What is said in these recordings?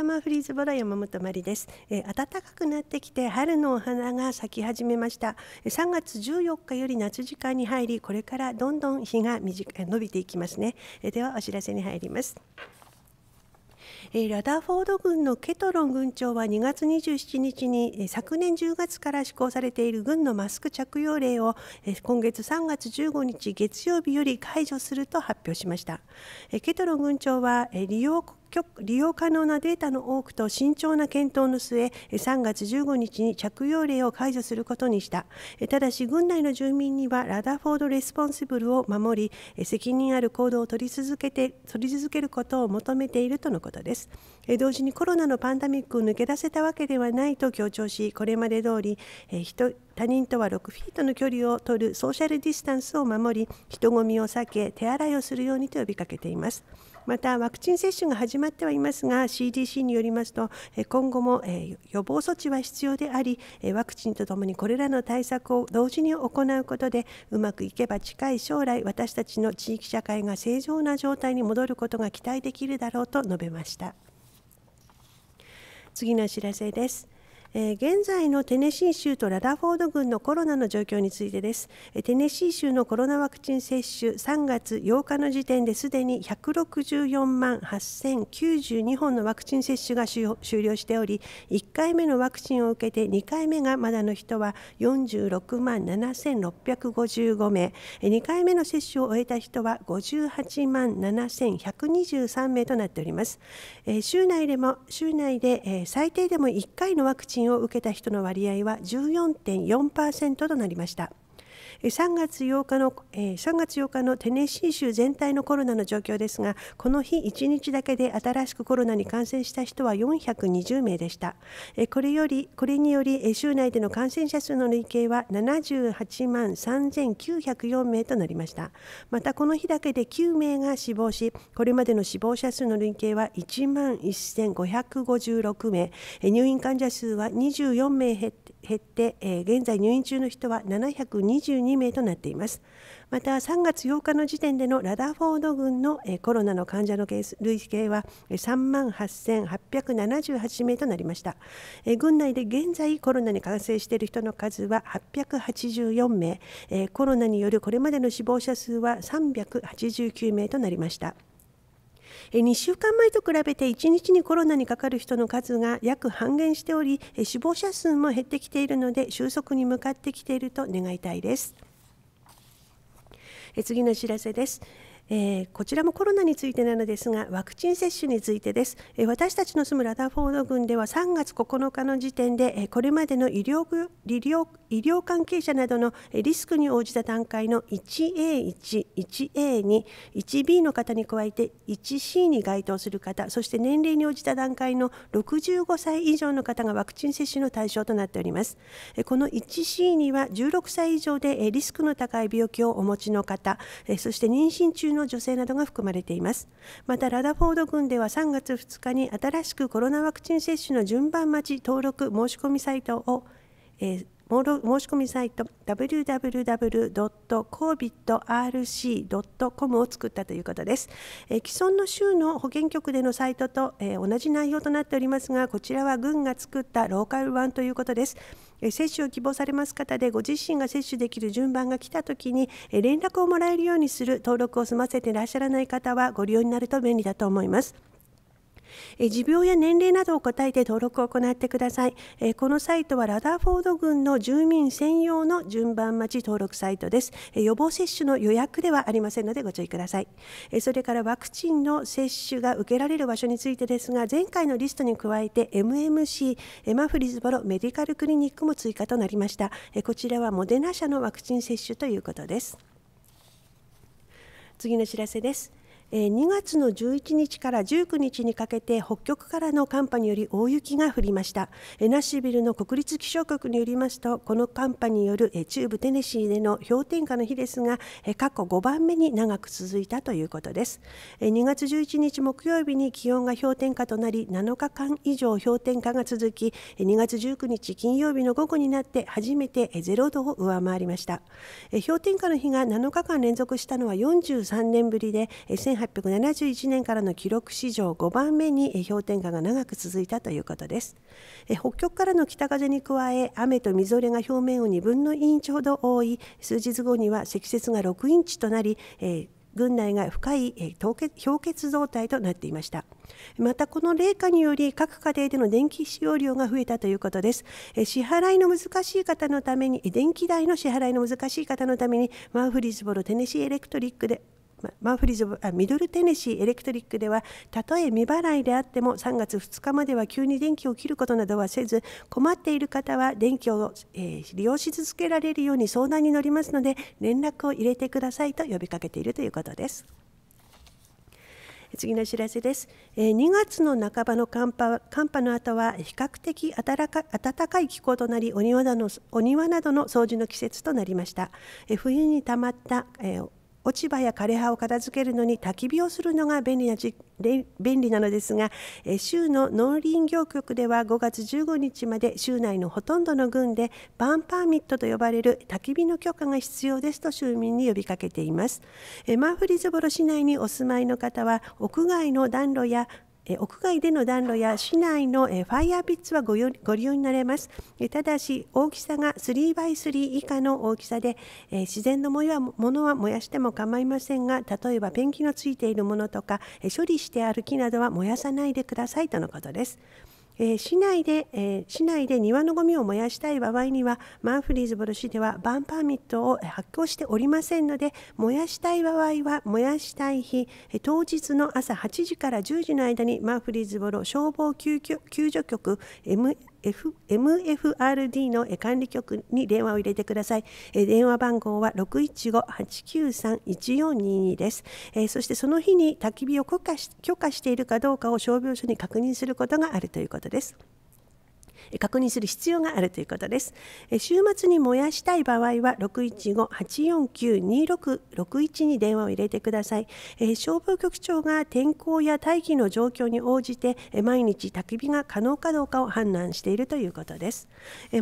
ャマンフリーズボラ山本まりです、えー、暖かくなってきて春のお花が咲き始めました3月14日より夏時間に入りこれからどんどん日が短伸びていきますね、えー、ではお知らせに入りますえラダーフォード軍のケトロン軍長は2月27日に、え昨年10月から施行されている軍のマスク着用令を、え今月3月15日月曜日より解除すると発表しました、えケトロン軍長は、え利用利用可能なデータの多くと慎重な検討の末3月15日に着用令を解除することにしたただし軍内の住民にはラダフォード・レスポンシブルを守り責任ある行動を取り続けて取り続けることを求めているとのことです同時にコロナのパンデミックを抜け出せたわけではないと強調しこれまで通り人他人とは6フィートの距離を取るソーシャルディスタンスを守り人混みを避け手洗いをするようにと呼びかけていますまたワクチン接種が始まってはいますが CDC によりますと今後も予防措置は必要でありワクチンとともにこれらの対策を同時に行うことでうまくいけば近い将来私たちの地域社会が正常な状態に戻ることが期待できるだろうと述べました次のお知らせです。えー、現在のテネシー州とラダフォード郡のコロナの状況についてです、えテネシー州のコロナワクチン接種3月8日の時点ですでに164万8092本のワクチン接種が終了しており1回目のワクチンを受けて2回目がまだの人は46万7655名2回目の接種を終えた人は58万7123名となっております、え州内でも州内で、え最低でも1回のワクチン診を受けた人の割合は14.4%となりました3月8日の、え3月8日のテネシー州全体のコロナの状況ですがこの日1日だけで新しくコロナに感染した人は420名でしたこれよりこれにより州内での感染者数の累計は78万3904名となりましたまたこの日だけで9名が死亡しこれまでの死亡者数の累計は1万1556名入院患者数は24名減って減って、え現在入院中の人は722名となっていますまた3月8日の時点でのラダフォード群の、えコロナの患者の累計は3万8878名となりました、え群内で現在コロナに感染している人の数は884名、えコロナによるこれまでの死亡者数は389名となりました2週間前と比べて1日にコロナにかかる人の数が約半減しており死亡者数も減ってきているので収束に向かってきていると願いたいです次の知らせです。えー、こちらもコロナについてなのですがワクチン接種についてです、えー、私たちの住むラダフォード郡では3月9日の時点で、えー、これまでの医療医療医療関係者などのリスクに応じた段階の 1A1、1A2、1B の方に加えて 1C に該当する方そして年齢に応じた段階の65歳以上の方がワクチン接種の対象となっておりますこの 1C には16歳以上でリスクの高い病気をお持ちの方そして妊娠中のの女性などが含まれていますまたラダフォード郡では3月2日に新しくコロナワクチン接種の順番待ち登録申し込みサイトを、えー申し込みサイト www.covitrc.com を作ったということです、既存の州の保健局でのサイトと、同じ内容となっておりますがこちらは軍が作ったローカル版ということです接種を希望されます方でご自身が接種できる順番が来た時に連絡をもらえるようにする登録を済ませていらっしゃらない方はご利用になると便利だと思います。え持病や年齢などを答えて登録を行ってください、えこのサイトはラダーフォード郡の住民専用の順番待ち登録サイトです、え予防接種の予約ではありませんのでご注意ください、えそれからワクチンの接種が受けられる場所についてですが前回のリストに加えて MMC エマフリズボロメディカルクリニックも追加となりましたえこちらはモデナ社のワクチン接種ということです次の知らせです2月の11日から19日にかけて北極からの寒波により大雪が降りましたナッシュビルの国立気象局によりますとこの寒波による中部テネシーでの氷点下の日ですが過去5番目に長く続いたということです2月11日木曜日に気温が氷点下となり7日間以上氷点下が続き2月19日金曜日の午後になって初めて0度を上回りました氷点下の日が7日間連続したのは43年ぶりで1871年からの記録史上5番目に氷点下が長く続いたということです北極からの北風に加え雨とみぞれが表面を2分の1インチほど多い数日後には積雪が6インチとなり、えー軍内が深い、え結氷結状態となっていましたまたこの冷夏により各家庭での電気使用量が増えたということです、え支払いの難しい方のために電気代の支払いの難しい方のためにマンフリーズボロテネシーエレクトリックでマンフリーズ・あミドル・テネシー・エレクトリックではたとえ未払いであっても3月2日までは急に電気を切ることなどはせず困っている方は電気を、えー、利用し続けられるように相談に乗りますので連絡を入れてくださいと呼びかけているということです。次の知らせです。2月の半ばの寒波寒波の後は比較的暖かい気候となりお庭のお庭などの掃除の季節となりました。冬に溜まった、えー落ち葉や枯れ葉を片付けるのに焚き火をするのが便利な便利なのですが、州の農林業局では5月15日まで州内のほとんどの郡でバンパーミットと呼ばれる焚き火の許可が必要ですと州民に呼びかけています、マンフリズボロ市内にお住まいの方は屋外の暖炉や屋外での暖炉や市内のファイヤーピッツはご利用になれますただし大きさが 3x3 以下の大きさで自然のものはものは燃やしても構いませんが例えばペンキのついているものとか処理してある木などは燃やさないでくださいとのことです。えー、市内で、えー、市内で庭のゴミを燃やしたい場合にはマンフリーズボル市ではバンパーミットを発行しておりませんので燃やしたい場合は燃やしたい日当日の朝8時から10時の間にマンフリーズボロ消防救急救助局、M F、MFRD の管理局に電話を入れてください。え電話番号は615-893-1422です、えそしてその日に焚き火を許可し許可しているかどうかを傷病署に確認することがあるということです。確認する必要があるということです週末に燃やしたい場合は615-849-2661に電話を入れてください消防局長が天候や大気の状況に応じて毎日焚き火が可能かどうかを判断しているということです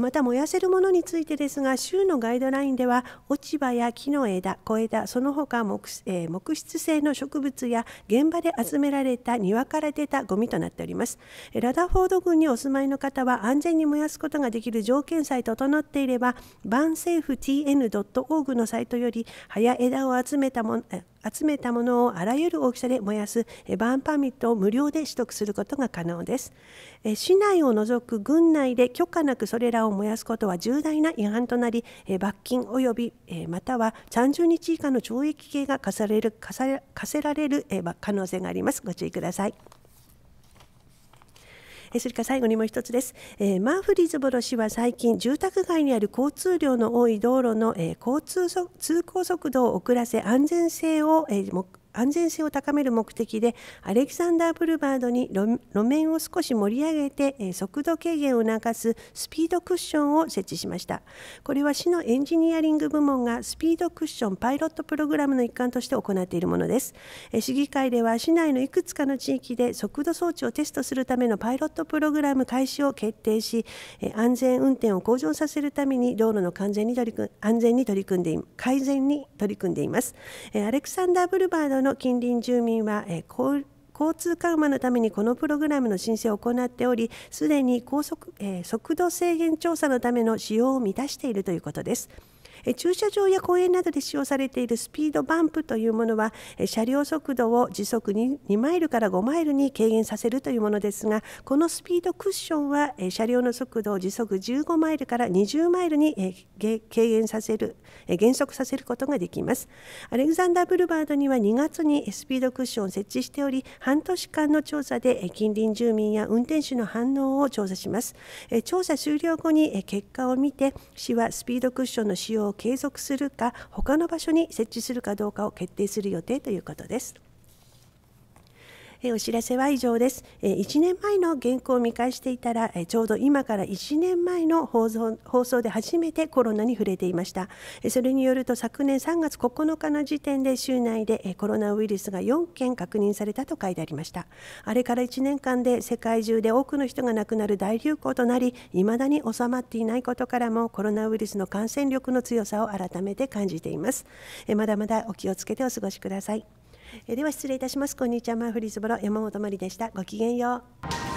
また燃やせるものについてですが州のガイドラインでは落ち葉や木の枝小枝その他木,、えー、木質性の植物や現場で集められた庭から出たゴミとなっておりますラダフォード郡にお住まいの方は安安全に燃やすことができる条件さえ整っていれば b a n s a t n o r g のサイトより早枝を集めたもの集めたものをあらゆる大きさで燃やすバーンパーミットを無料で取得することが可能です市内を除く郡内で許可なくそれらを燃やすことは重大な違反となり罰金及びまたは30日以下の懲役刑が課される課せられる可能性がありますご注意くださいえそれから最後にもう一つです、えマンフリーズボロ氏は最近住宅街にある交通量の多い道路の、え交通通行速度を遅らせ安全性を、えー、安全性を高める目的でアレキサンダー・ブルバードに路面を少し盛り上げて速度軽減を促すスピードクッションを設置しましたこれは市のエンジニアリング部門がスピードクッションパイロットプログラムの一環として行っているものです市議会では市内のいくつかの地域で速度装置をテストするためのパイロットプログラム開始を決定し安全運転を向上させるために道路の完全に取り組安全に取り組んで改善に取り組んでいますアレクサンダー・ブルバードのの近隣住民は、えー交通緩和のためにこのプログラムの申請を行っておりすでに高速、えー、速度制限調査のための使用を満たしているということです。駐車場や公園などで使用されているスピードバンプというものは車両速度を時速 2, 2マイルから5マイルに軽減させるというものですがこのスピードクッションは車両の速度を時速15マイルから20マイルに軽減させる減速させることができますアレグザンダーブルバードには2月にスピードクッションを設置しており半年間の調査で近隣住民や運転手の反応を調査します調査終了後に結果を見て市はスピードクッションの使用を継続するか他の場所に設置するかどうかを決定する予定ということです。えお知らせは以上です、え1年前の原稿を見返していたら、えちょうど今から1年前の放送放送で初めてコロナに触れていました、えそれによると昨年3月9日の時点で州内で、えコロナウイルスが4件確認されたと書いてありましたあれから1年間で世界中で多くの人が亡くなる大流行となり未だに収まっていないことからもコロナウイルスの感染力の強さを改めて感じていますまだまだお気をつけてお過ごしください。えでは失礼いたしますこんにちはマーフリーズボロ山本真理でしたごきげんよう